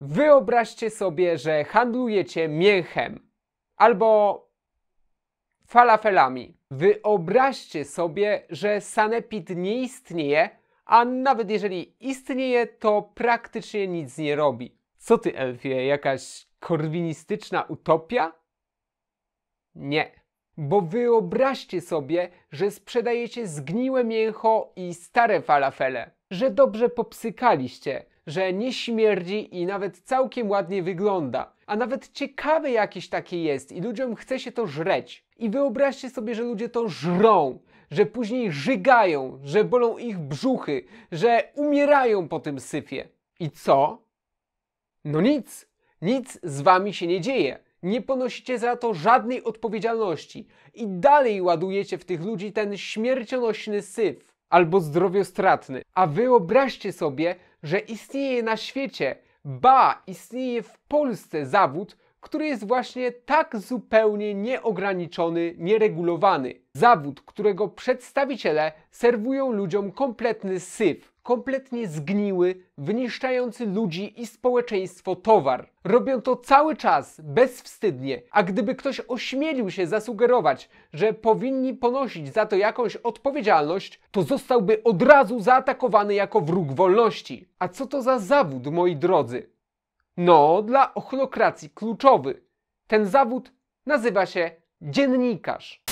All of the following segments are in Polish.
Wyobraźcie sobie, że handlujecie mięchem albo falafelami. Wyobraźcie sobie, że sanepid nie istnieje, a nawet jeżeli istnieje, to praktycznie nic nie robi. Co ty, Elfie, jakaś korwinistyczna utopia? Nie. Bo wyobraźcie sobie, że sprzedajecie zgniłe mięcho i stare falafele, że dobrze popsykaliście, że nie śmierdzi i nawet całkiem ładnie wygląda. A nawet ciekawe jakieś takie jest i ludziom chce się to żreć. I wyobraźcie sobie, że ludzie to żrą, że później żygają, że bolą ich brzuchy, że umierają po tym syfie. I co? No nic. Nic z wami się nie dzieje. Nie ponosicie za to żadnej odpowiedzialności i dalej ładujecie w tych ludzi ten śmiercionośny syf albo zdrowiostratny. A wyobraźcie sobie, że istnieje na świecie, ba, istnieje w Polsce zawód, który jest właśnie tak zupełnie nieograniczony, nieregulowany. Zawód, którego przedstawiciele serwują ludziom kompletny syf, kompletnie zgniły, wyniszczający ludzi i społeczeństwo towar. Robią to cały czas, bezwstydnie, a gdyby ktoś ośmielił się zasugerować, że powinni ponosić za to jakąś odpowiedzialność, to zostałby od razu zaatakowany jako wróg wolności. A co to za zawód, moi drodzy? No, dla ochlokracji kluczowy. Ten zawód nazywa się dziennikarz.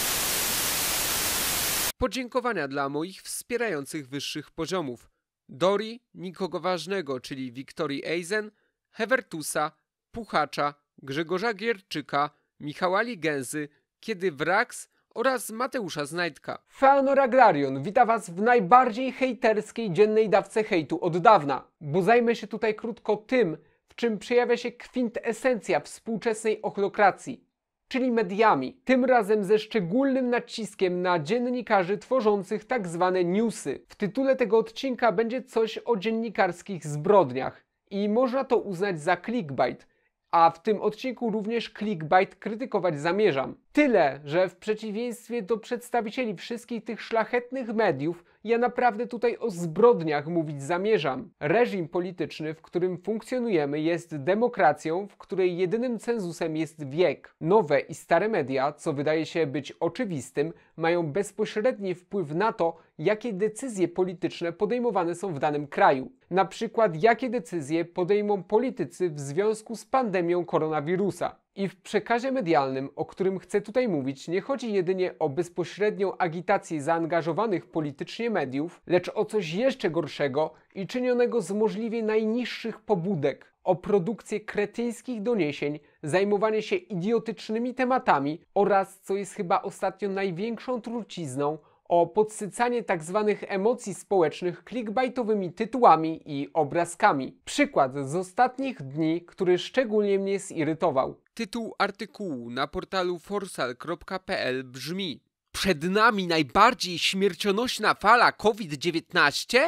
Podziękowania dla moich wspierających wyższych poziomów. Dori, nikogo ważnego, czyli Wiktorii Eisen, Hewertusa, Puchacza, Grzegorza Gierczyka, Michała Ligenzy, Kiedy Wraks oraz Mateusza Znajdka. Feanor Agrarion wita Was w najbardziej hejterskiej dziennej dawce hejtu od dawna, bo zajmę się tutaj krótko tym, w czym przejawia się kwintesencja współczesnej ochlokracji, czyli mediami, tym razem ze szczególnym naciskiem na dziennikarzy tworzących tak zwane newsy. W tytule tego odcinka będzie coś o dziennikarskich zbrodniach i można to uznać za clickbait, a w tym odcinku również clickbait krytykować zamierzam. Tyle, że w przeciwieństwie do przedstawicieli wszystkich tych szlachetnych mediów, ja naprawdę tutaj o zbrodniach mówić zamierzam. Reżim polityczny, w którym funkcjonujemy, jest demokracją, w której jedynym cenzusem jest wiek. Nowe i stare media, co wydaje się być oczywistym, mają bezpośredni wpływ na to, jakie decyzje polityczne podejmowane są w danym kraju. Na przykład, jakie decyzje podejmą politycy w związku z pandemią koronawirusa. I w przekazie medialnym, o którym chcę tutaj mówić, nie chodzi jedynie o bezpośrednią agitację zaangażowanych politycznie mediów, lecz o coś jeszcze gorszego i czynionego z możliwie najniższych pobudek, o produkcję kretyńskich doniesień, zajmowanie się idiotycznymi tematami oraz, co jest chyba ostatnio największą trucizną, o podsycanie tzw. Tak emocji społecznych clickbaitowymi tytułami i obrazkami. Przykład z ostatnich dni, który szczególnie mnie zirytował. Tytuł artykułu na portalu forsal.pl brzmi Przed nami najbardziej śmiercionośna fala COVID-19?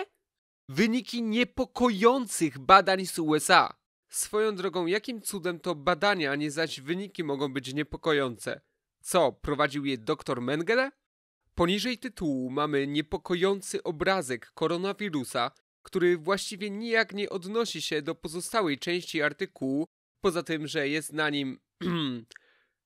Wyniki niepokojących badań z USA. Swoją drogą, jakim cudem to badania, a nie zaś wyniki mogą być niepokojące? Co, prowadził je dr Mengele? Poniżej tytułu mamy niepokojący obrazek koronawirusa, który właściwie nijak nie odnosi się do pozostałej części artykułu, poza tym, że jest na nim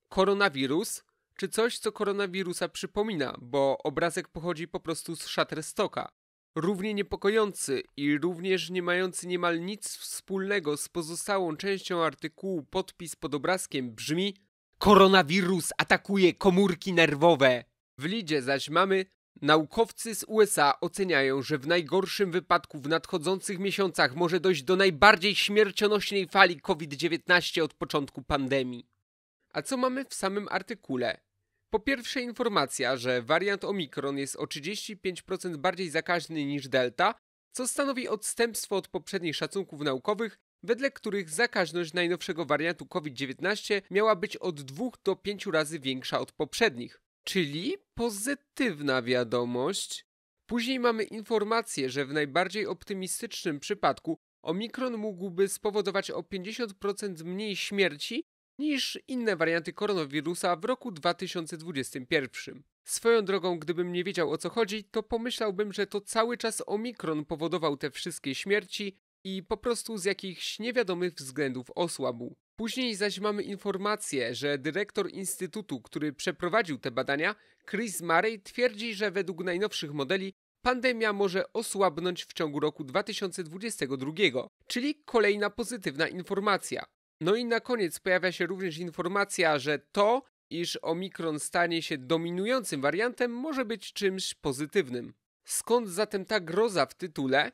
koronawirus, czy coś, co koronawirusa przypomina, bo obrazek pochodzi po prostu z Shutterstocka. Równie niepokojący i również nie mający niemal nic wspólnego z pozostałą częścią artykułu podpis pod obrazkiem brzmi Koronawirus atakuje komórki nerwowe. W lidzie zaś mamy Naukowcy z USA oceniają, że w najgorszym wypadku w nadchodzących miesiącach może dojść do najbardziej śmiercionośnej fali COVID-19 od początku pandemii. A co mamy w samym artykule? Po pierwsze informacja, że wariant Omikron jest o 35% bardziej zakaźny niż Delta, co stanowi odstępstwo od poprzednich szacunków naukowych, wedle których zakaźność najnowszego wariantu COVID-19 miała być od 2 do 5 razy większa od poprzednich czyli pozytywna wiadomość. Później mamy informację, że w najbardziej optymistycznym przypadku omikron mógłby spowodować o 50% mniej śmierci niż inne warianty koronawirusa w roku 2021. Swoją drogą, gdybym nie wiedział o co chodzi, to pomyślałbym, że to cały czas omikron powodował te wszystkie śmierci, i po prostu z jakichś niewiadomych względów osłabł. Później zaś mamy informację, że dyrektor instytutu, który przeprowadził te badania, Chris Murray, twierdzi, że według najnowszych modeli pandemia może osłabnąć w ciągu roku 2022, czyli kolejna pozytywna informacja. No i na koniec pojawia się również informacja, że to, iż omikron stanie się dominującym wariantem, może być czymś pozytywnym. Skąd zatem ta groza w tytule?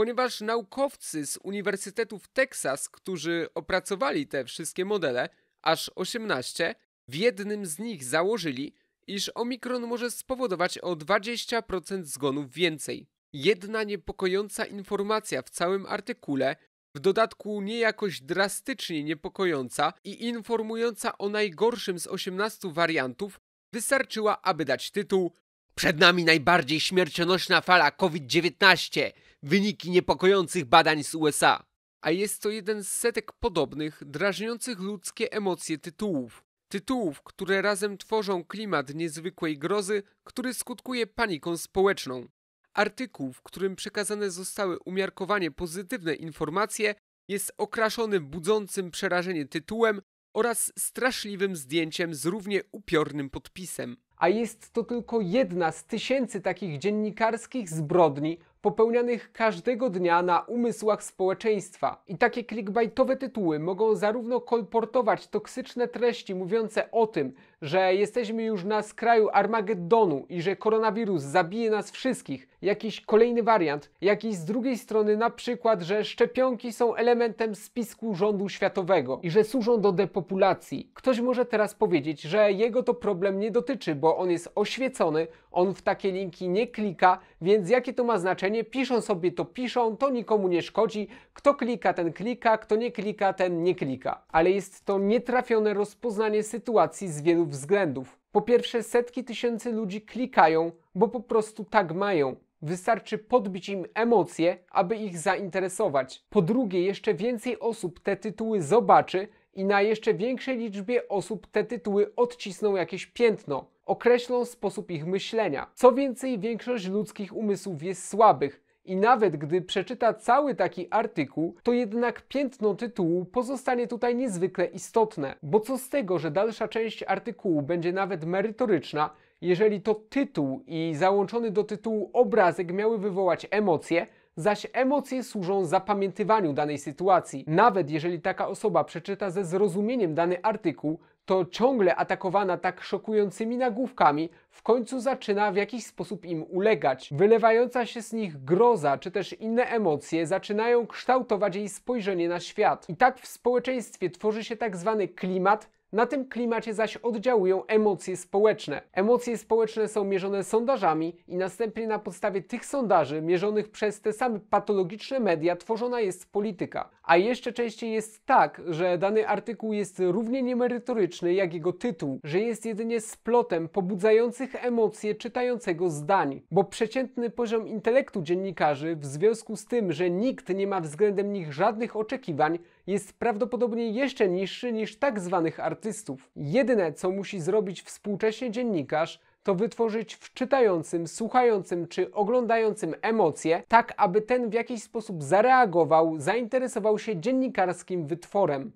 ponieważ naukowcy z Uniwersytetu w Teksas, którzy opracowali te wszystkie modele, aż 18, w jednym z nich założyli, iż omikron może spowodować o 20% zgonów więcej. Jedna niepokojąca informacja w całym artykule, w dodatku niejakoś drastycznie niepokojąca i informująca o najgorszym z 18 wariantów, wystarczyła, aby dać tytuł przed nami najbardziej śmiercionośna fala COVID-19, wyniki niepokojących badań z USA. A jest to jeden z setek podobnych, drażniących ludzkie emocje tytułów. Tytułów, które razem tworzą klimat niezwykłej grozy, który skutkuje paniką społeczną. Artykuł, w którym przekazane zostały umiarkowanie pozytywne informacje, jest okraszony budzącym przerażenie tytułem oraz straszliwym zdjęciem z równie upiornym podpisem a jest to tylko jedna z tysięcy takich dziennikarskich zbrodni popełnianych każdego dnia na umysłach społeczeństwa. I takie clickbaitowe tytuły mogą zarówno kolportować toksyczne treści mówiące o tym, że jesteśmy już na skraju Armagedonu i że koronawirus zabije nas wszystkich, jakiś kolejny wariant, jakiś z drugiej strony na przykład, że szczepionki są elementem spisku rządu światowego i że służą do depopulacji. Ktoś może teraz powiedzieć, że jego to problem nie dotyczy, bo on jest oświecony, on w takie linki nie klika, więc jakie to ma znaczenie? Piszą sobie to piszą, to nikomu nie szkodzi. Kto klika, ten klika, kto nie klika, ten nie klika. Ale jest to nietrafione rozpoznanie sytuacji z wielu względów. Po pierwsze, setki tysięcy ludzi klikają, bo po prostu tak mają. Wystarczy podbić im emocje, aby ich zainteresować. Po drugie, jeszcze więcej osób te tytuły zobaczy i na jeszcze większej liczbie osób te tytuły odcisną jakieś piętno. Określą sposób ich myślenia. Co więcej, większość ludzkich umysłów jest słabych i nawet gdy przeczyta cały taki artykuł, to jednak piętno tytułu pozostanie tutaj niezwykle istotne. Bo co z tego, że dalsza część artykułu będzie nawet merytoryczna, jeżeli to tytuł i załączony do tytułu obrazek miały wywołać emocje, zaś emocje służą zapamiętywaniu danej sytuacji. Nawet jeżeli taka osoba przeczyta ze zrozumieniem dany artykuł, to ciągle atakowana tak szokującymi nagłówkami w końcu zaczyna w jakiś sposób im ulegać. Wylewająca się z nich groza czy też inne emocje zaczynają kształtować jej spojrzenie na świat. I tak w społeczeństwie tworzy się tak zwany klimat na tym klimacie zaś oddziałują emocje społeczne. Emocje społeczne są mierzone sondażami i następnie na podstawie tych sondaży mierzonych przez te same patologiczne media tworzona jest polityka. A jeszcze częściej jest tak, że dany artykuł jest równie niemerytoryczny jak jego tytuł, że jest jedynie splotem pobudzających emocje czytającego zdań. Bo przeciętny poziom intelektu dziennikarzy w związku z tym, że nikt nie ma względem nich żadnych oczekiwań, jest prawdopodobnie jeszcze niższy niż tak zwanych artystów. Jedyne, co musi zrobić współcześnie dziennikarz, to wytworzyć w czytającym, słuchającym czy oglądającym emocje, tak aby ten w jakiś sposób zareagował, zainteresował się dziennikarskim wytworem.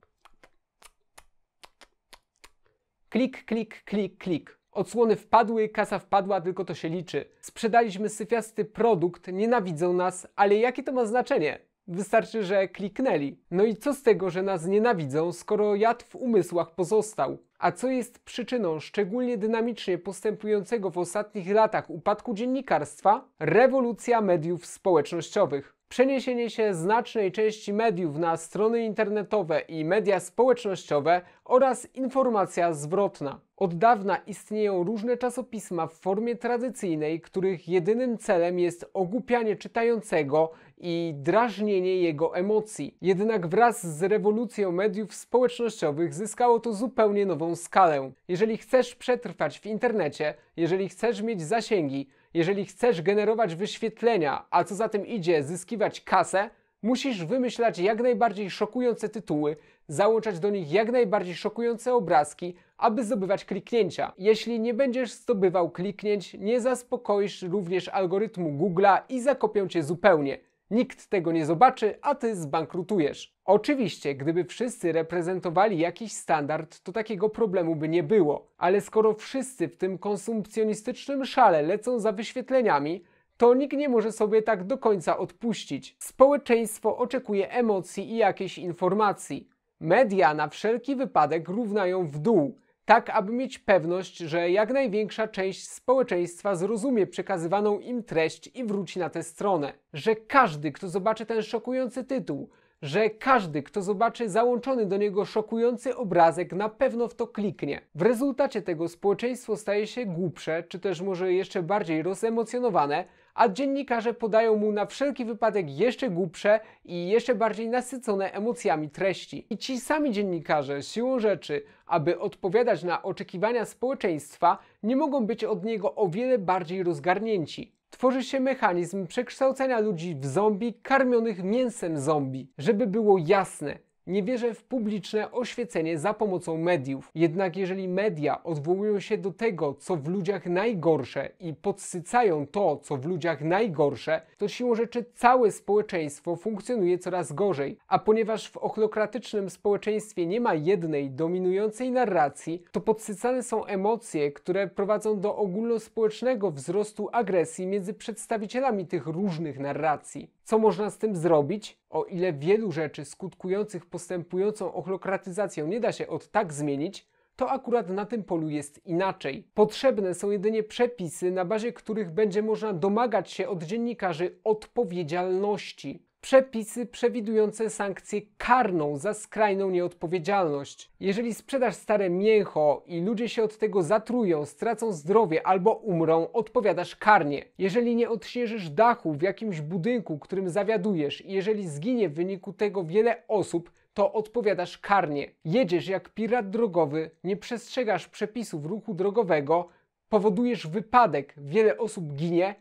Klik, klik, klik, klik. Odsłony wpadły, kasa wpadła, tylko to się liczy. Sprzedaliśmy syfiasty produkt, nienawidzą nas, ale jakie to ma znaczenie? Wystarczy, że kliknęli. No i co z tego, że nas nienawidzą, skoro jad w umysłach pozostał? A co jest przyczyną szczególnie dynamicznie postępującego w ostatnich latach upadku dziennikarstwa? Rewolucja mediów społecznościowych. Przeniesienie się znacznej części mediów na strony internetowe i media społecznościowe oraz informacja zwrotna. Od dawna istnieją różne czasopisma w formie tradycyjnej, których jedynym celem jest ogłupianie czytającego i drażnienie jego emocji. Jednak wraz z rewolucją mediów społecznościowych zyskało to zupełnie nową skalę. Jeżeli chcesz przetrwać w internecie, jeżeli chcesz mieć zasięgi, jeżeli chcesz generować wyświetlenia, a co za tym idzie, zyskiwać kasę, musisz wymyślać jak najbardziej szokujące tytuły, załączać do nich jak najbardziej szokujące obrazki, aby zdobywać kliknięcia. Jeśli nie będziesz zdobywał kliknięć, nie zaspokoisz również algorytmu Google'a i zakopią cię zupełnie. Nikt tego nie zobaczy, a ty zbankrutujesz. Oczywiście, gdyby wszyscy reprezentowali jakiś standard, to takiego problemu by nie było. Ale skoro wszyscy w tym konsumpcjonistycznym szale lecą za wyświetleniami, to nikt nie może sobie tak do końca odpuścić. Społeczeństwo oczekuje emocji i jakiejś informacji. Media na wszelki wypadek równają w dół tak aby mieć pewność, że jak największa część społeczeństwa zrozumie przekazywaną im treść i wróci na tę stronę. Że każdy, kto zobaczy ten szokujący tytuł, że każdy, kto zobaczy załączony do niego szokujący obrazek, na pewno w to kliknie. W rezultacie tego społeczeństwo staje się głupsze, czy też może jeszcze bardziej rozemocjonowane, a dziennikarze podają mu na wszelki wypadek jeszcze głupsze i jeszcze bardziej nasycone emocjami treści. I ci sami dziennikarze siłą rzeczy, aby odpowiadać na oczekiwania społeczeństwa, nie mogą być od niego o wiele bardziej rozgarnięci tworzy się mechanizm przekształcenia ludzi w zombie karmionych mięsem zombie. Żeby było jasne, nie wierzę w publiczne oświecenie za pomocą mediów. Jednak jeżeli media odwołują się do tego, co w ludziach najgorsze i podsycają to, co w ludziach najgorsze, to siłą rzeczy całe społeczeństwo funkcjonuje coraz gorzej. A ponieważ w ochlokratycznym społeczeństwie nie ma jednej dominującej narracji, to podsycane są emocje, które prowadzą do ogólnospołecznego wzrostu agresji między przedstawicielami tych różnych narracji. Co można z tym zrobić? O ile wielu rzeczy skutkujących postępującą ochlokratyzacją nie da się od tak zmienić, to akurat na tym polu jest inaczej. Potrzebne są jedynie przepisy, na bazie których będzie można domagać się od dziennikarzy odpowiedzialności przepisy przewidujące sankcję karną za skrajną nieodpowiedzialność. Jeżeli sprzedasz stare mięcho i ludzie się od tego zatrują, stracą zdrowie albo umrą, odpowiadasz karnie. Jeżeli nie odśnieżysz dachu w jakimś budynku, którym zawiadujesz i jeżeli zginie w wyniku tego wiele osób, to odpowiadasz karnie. Jedziesz jak pirat drogowy, nie przestrzegasz przepisów ruchu drogowego, powodujesz wypadek, wiele osób ginie,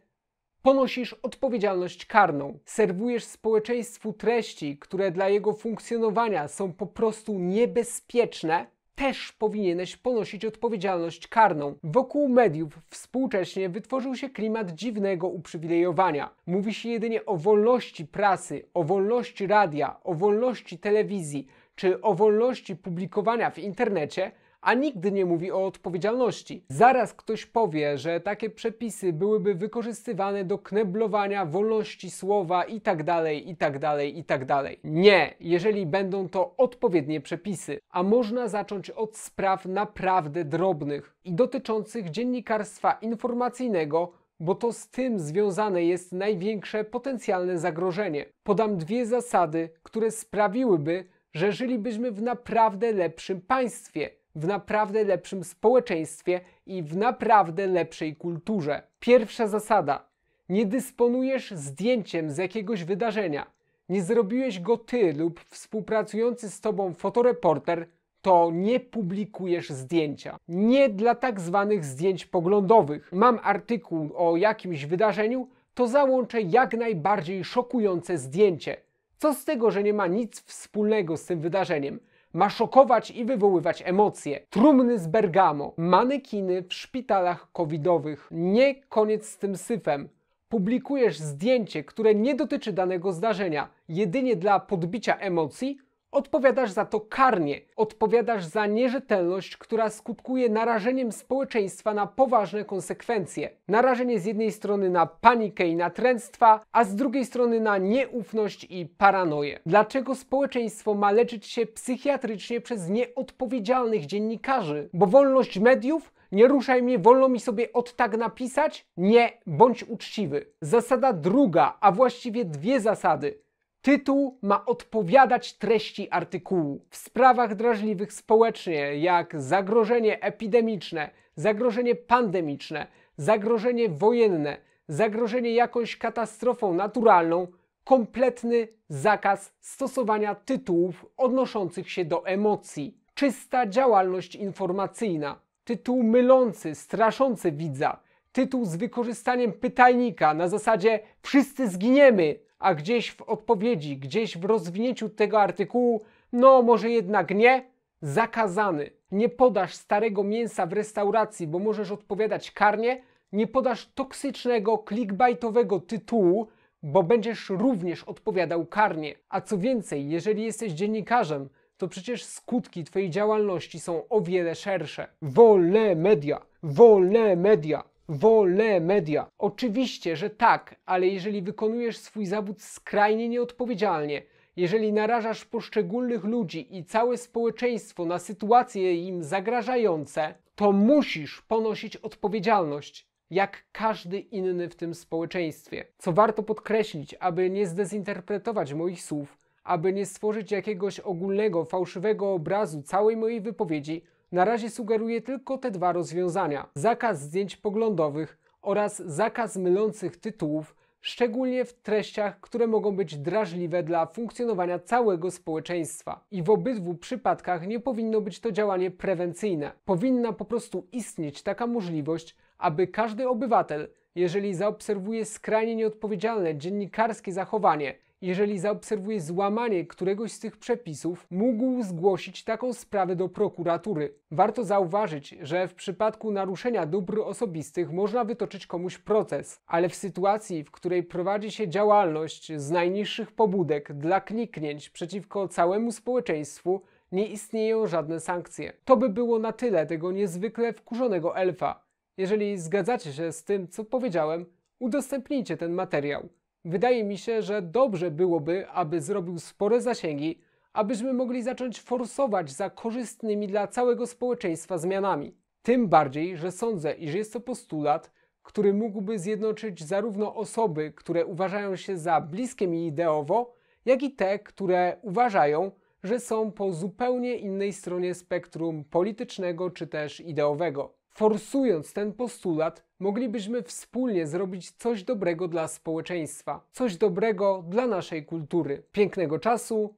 Ponosisz odpowiedzialność karną, serwujesz społeczeństwu treści, które dla jego funkcjonowania są po prostu niebezpieczne, też powinieneś ponosić odpowiedzialność karną. Wokół mediów współcześnie wytworzył się klimat dziwnego uprzywilejowania. Mówi się jedynie o wolności prasy, o wolności radia, o wolności telewizji czy o wolności publikowania w internecie, a nigdy nie mówi o odpowiedzialności. Zaraz ktoś powie, że takie przepisy byłyby wykorzystywane do kneblowania wolności słowa itd., itd., itd. Nie, jeżeli będą to odpowiednie przepisy, a można zacząć od spraw naprawdę drobnych i dotyczących dziennikarstwa informacyjnego, bo to z tym związane jest największe potencjalne zagrożenie. Podam dwie zasady, które sprawiłyby, że żylibyśmy w naprawdę lepszym państwie w naprawdę lepszym społeczeństwie i w naprawdę lepszej kulturze. Pierwsza zasada: nie dysponujesz zdjęciem z jakiegoś wydarzenia. Nie zrobiłeś go ty lub współpracujący z tobą fotoreporter, to nie publikujesz zdjęcia. Nie dla tak zwanych zdjęć poglądowych. Mam artykuł o jakimś wydarzeniu, to załączę jak najbardziej szokujące zdjęcie. Co z tego, że nie ma nic wspólnego z tym wydarzeniem? ma szokować i wywoływać emocje. Trumny z Bergamo, manekiny w szpitalach covidowych. Nie koniec z tym syfem. Publikujesz zdjęcie, które nie dotyczy danego zdarzenia, jedynie dla podbicia emocji, Odpowiadasz za to karnie, odpowiadasz za nierzetelność, która skutkuje narażeniem społeczeństwa na poważne konsekwencje. Narażenie z jednej strony na panikę i natręctwa, a z drugiej strony na nieufność i paranoję. Dlaczego społeczeństwo ma leczyć się psychiatrycznie przez nieodpowiedzialnych dziennikarzy? Bo wolność mediów nie ruszaj mnie, wolno mi sobie od tak napisać? Nie, bądź uczciwy. Zasada druga, a właściwie dwie zasady. Tytuł ma odpowiadać treści artykułu. W sprawach drażliwych społecznie, jak zagrożenie epidemiczne, zagrożenie pandemiczne, zagrożenie wojenne, zagrożenie jakąś katastrofą naturalną, kompletny zakaz stosowania tytułów odnoszących się do emocji. Czysta działalność informacyjna, tytuł mylący, straszący widza, tytuł z wykorzystaniem pytajnika na zasadzie wszyscy zginiemy, a gdzieś w odpowiedzi, gdzieś w rozwinięciu tego artykułu, no może jednak nie, zakazany. Nie podasz starego mięsa w restauracji, bo możesz odpowiadać karnie, nie podasz toksycznego, clickbaitowego tytułu, bo będziesz również odpowiadał karnie. A co więcej, jeżeli jesteś dziennikarzem, to przecież skutki Twojej działalności są o wiele szersze. Wolne media! Wolne media! wolę media. Oczywiście, że tak, ale jeżeli wykonujesz swój zawód skrajnie nieodpowiedzialnie, jeżeli narażasz poszczególnych ludzi i całe społeczeństwo na sytuacje im zagrażające, to musisz ponosić odpowiedzialność. Jak każdy inny w tym społeczeństwie. Co warto podkreślić, aby nie zdezinterpretować moich słów, aby nie stworzyć jakiegoś ogólnego, fałszywego obrazu całej mojej wypowiedzi, na razie sugeruje tylko te dwa rozwiązania: zakaz zdjęć poglądowych oraz zakaz mylących tytułów, szczególnie w treściach, które mogą być drażliwe dla funkcjonowania całego społeczeństwa. I w obydwu przypadkach nie powinno być to działanie prewencyjne. Powinna po prostu istnieć taka możliwość, aby każdy obywatel, jeżeli zaobserwuje skrajnie nieodpowiedzialne dziennikarskie zachowanie, jeżeli zaobserwuje złamanie któregoś z tych przepisów, mógł zgłosić taką sprawę do prokuratury. Warto zauważyć, że w przypadku naruszenia dóbr osobistych można wytoczyć komuś proces, ale w sytuacji, w której prowadzi się działalność z najniższych pobudek dla kniknięć przeciwko całemu społeczeństwu, nie istnieją żadne sankcje. To by było na tyle tego niezwykle wkurzonego elfa. Jeżeli zgadzacie się z tym, co powiedziałem, udostępnijcie ten materiał. Wydaje mi się, że dobrze byłoby, aby zrobił spore zasięgi, abyśmy mogli zacząć forsować za korzystnymi dla całego społeczeństwa zmianami. Tym bardziej, że sądzę, iż jest to postulat, który mógłby zjednoczyć zarówno osoby, które uważają się za bliskie mi ideowo, jak i te, które uważają, że są po zupełnie innej stronie spektrum politycznego czy też ideowego. Forsując ten postulat, moglibyśmy wspólnie zrobić coś dobrego dla społeczeństwa, coś dobrego dla naszej kultury. Pięknego czasu.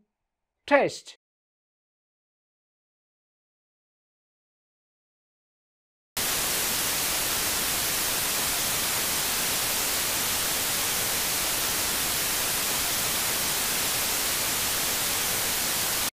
Cześć!